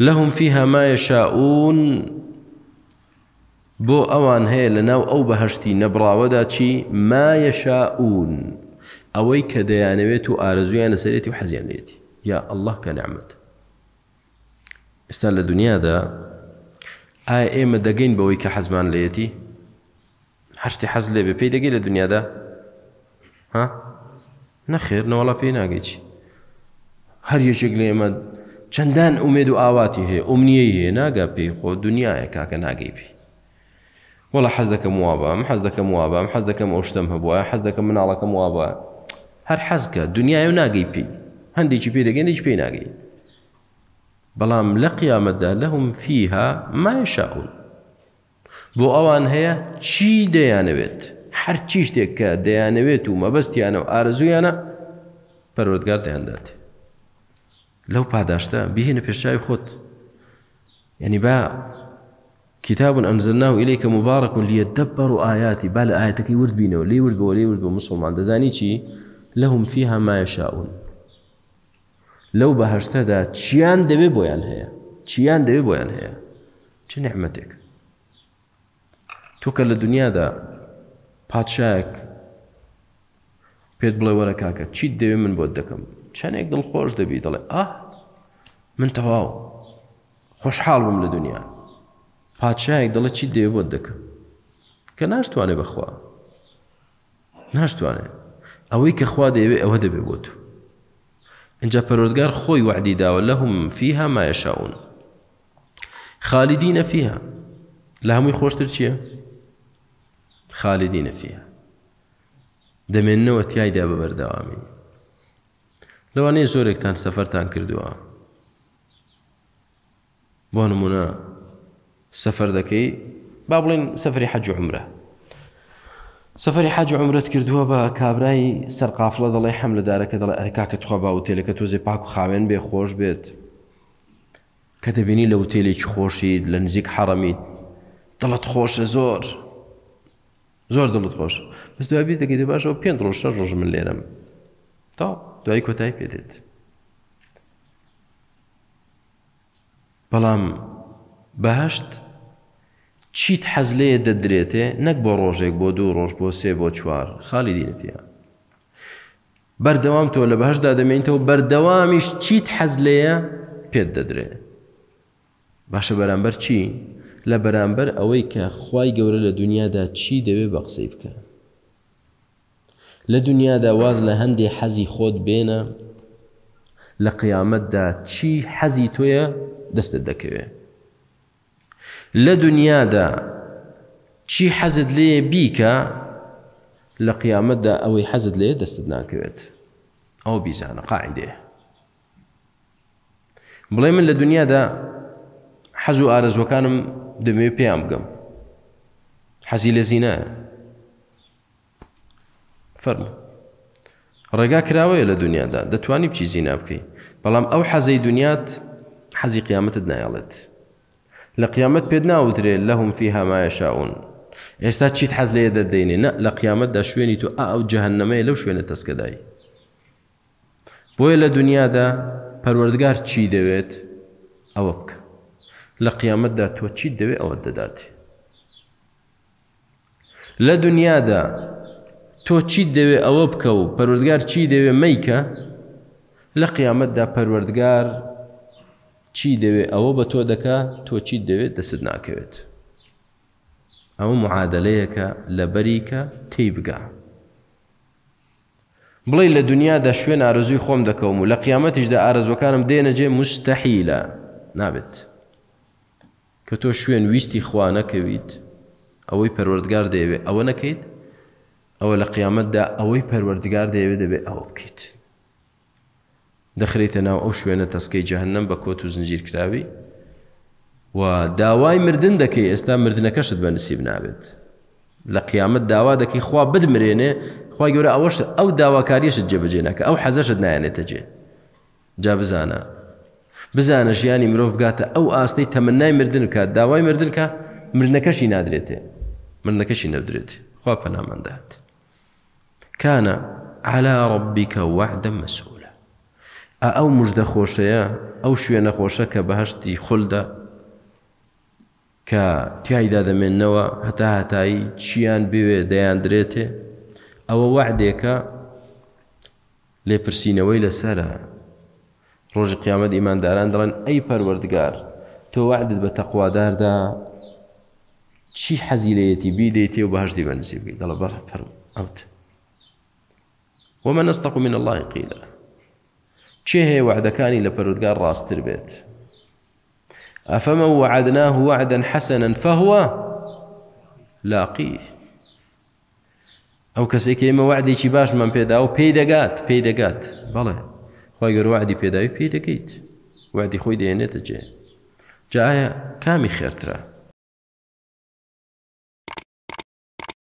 لەهم فيها ما يشاءون بۆ ئەوان هەیە لە ناو ئەو بەهشتی نەبراوەدا چی مایەشاون ئەوەی کە دەیانەوێت و ئارزویان لەسەرێتی و حەزیان لێتی یا ئەله کە نعممت ئێستا لە دنیادا ئایا ئێمە دەگەین بەوەی کە حەزمان لێتی هەشتی حەز لێ بێ پێی دەگەی لە دنیادا ها نەخێر نەوەڵا پێی ناگەیت هەر یەکێک لێ ئێمە چەندان ئومێد و ئاواتی هەیە ئومنیە هەیە ناگە پێی خۆ دنیاە کاکە ناگەی پێی وەڵە حەز دەکەم وابم حەز دەکەم وابم حەز دەکەم ئۆشتم هەبووە حەز دەکەم مناڵەکەم وابە هەر حەزکە دنیای و ناگەی پێی هەندێکی پێ دەگەندێک پێی ناگەی بەڵام لە قیامەتدا لەهم فیها مایشاون بۆ ئەوان هەیە چی دەیانەوێت هەرچی شتێک کە دەیانەوێت و مەبەستیانە و ئارزویانە پەروەگار دەیاندات لو پاداشتا به نه پێشای خود یعنی با کتاب أنزلناه إليك مبارك ليدبروا آياتي بل آياتك يورد بينه لي يورد بو لي ورد بو مسلمان دزاني چی لهم فيها ما يشاءون لو بهشتا دا چیان دبي بويان هيا چيان دبي بويان هيا چه نعمتك تو کە لە دنیادا پادشایەک پێت بڵێ وەرە کاکە چیت دەوێ من بۆت دەکەم چەندێک دڵخۆش دەبی دەڵێ آه من تەواو خۆشحاڵ بم لە دنیا پادشایەک دەڵە چی دێ بۆ دەکەم کە ناشتوانێ بەخوا ناشتوانێ ئەوەی کە خوا دەیەوێ ئەوە دەبێ بۆ تو اینجا پەرۆردگار خۆی وعدی داوە لەهم فیها ما یشاؤون خالدینە فیها لە هەمووی خۆشتر چییە خالدینە فیها دەمێننەوە تایدا بە بەردەوامی لەوانەیە زۆرێکتان سەفەرتان کردووە بون منا سفر دكي بابلين سفري حج عمره سفري حج عمره كردوها با كابراي سر قافلة دلي حمل دارك دل اركاك تخبا وتيلك توزي باكو خاوين بيخوش بيت كتبيني لو تيليك خوشي لنزيك حرمي دلت خوش زور زور دلت خوش بس دوبي ابي باش او بين روش من ليرم تا دو اي كوتاي بيدت بەڵام بەهشت چیت حەز لێ دەدرێتێ نەک بۆ ڕۆژێک بۆ دوو ڕۆژ بۆ سێ بۆ چوار خاڵی دیەتە بەردەوام تۆ لە بەهشدا دەمێنیتەوە بەردەوامیش چیت حەز لێە پێت دەدرێ باشە بەرامبەر چی لە بەرامبەر ئەوەی کە خی گەورە لە دنیادا چی دەوێ بە قسەی بکە لە دنیادا واز لە هەندێ حەزی خۆت بێنە لقيامت دا چی حەزی تۆیە دست دەکەوێت لە دا چی حەزت لێ بیکە لقيامت دا ئەوەی حزد لێ دست ناکەوێت او بیزانە قاعده بڵێ من لە دا حزو آرز ئارزوەکانم دەمێ پێیان بگەم حەزی لە فرمو ڕێگا کراوەیە لە دنیادا دەتوانی بچی زینا بکەی بەڵام ئەو حەزەی دنیات حەزی قیامەتت نایڵێت لە قیامەت پێت ناوترێت لە هم فی هەمایەشاون ئێستا چیت حەز لێ دەدەینێ نە لە قیامەتدا شوێنی تو ئەو جەهنەمەیە لەو شوێنە تەسکەدای بۆیە لە دنیادا پەروەردگار چی دەوێت ئەوە بکە لە قیامەتدا تۆ چیت دەوێت ئەوە دەداتی لە دنیادا تۆ چیت دەوێ ئەوە بکە و پەروەردگار چی دەوێ مەیکە لە قیامەتدا پەروەردگار چی دەوێ ئەوە بە تۆ دەکا تۆ چیت دەوێت دەست ناکەوێت ئەوە معادلەیەکە لە بەریکە تێی بگە بڵێ لە دنیادا شوێن ئارزوی خۆم دەکەوم و لە قیامەتیشدا ئارزوەکانم دێنەجێ مشتەحیلە نابێت کە تۆ شوێن ویستی خوا نەکەویت ئەوەی پەروەردگار دەیەوێت ئەوە نەکەیت ئەوە لە قیامەتدا ئەوەی پەروەردگار دەیەوێت دەبێت ئەوە بکەیت دەخرێتە ناو ئەو شوێنە تەسکەی جەهنم بە کۆت و زنجیر کراوی و داوای مردن دەکەی ئێستا مردنەکەشت بە نسیب نابێت لە قیامەت داوا دەکەی خوا بدمرێنێ خی گەورە ئەوەش ئەو داواکاریشت جێبجێ نەکە ئەو حەزەشت نایەنێتە جێ جا بزانە بزانە ژیانی مرۆڤ بگاتە ئەو ئاستەی تەمەنای مردن کە داوای مردن کە مردنەکەشی نادرێتێ مردنەکەشی نەدرێت خوا پەنامەندات كان على ربك وعدا مسؤولا أو مجد خوشيا أو شوية خوشك بهشتي هتا هتاي تشيان دەمێننەوە هەتا او چیان بوێ دەیاندرێتێ ئەوە وعدێکە لێپرسینەوەی لەسرە ڕۆژی قیامەت ئیمانداران دەڵێن ئەی پەروەردگار تۆ وعدت دا شي چی حەزیلەتی بيديتي و بەهشتی بەنسیبی دەڵە فرم أوت وما نصدق من الله قيلا چه هي وعدكاني قال راس تربيت أفمن وعدناه وعدا حسنا فهو لاقيه أو كسيك إما وعدي شي باش من بيدا و پیدگات پیدگات بلى خويا گر وعدي بيدا پیدگيت وعدي خوي دينيت جاي جاية كامي خير ترى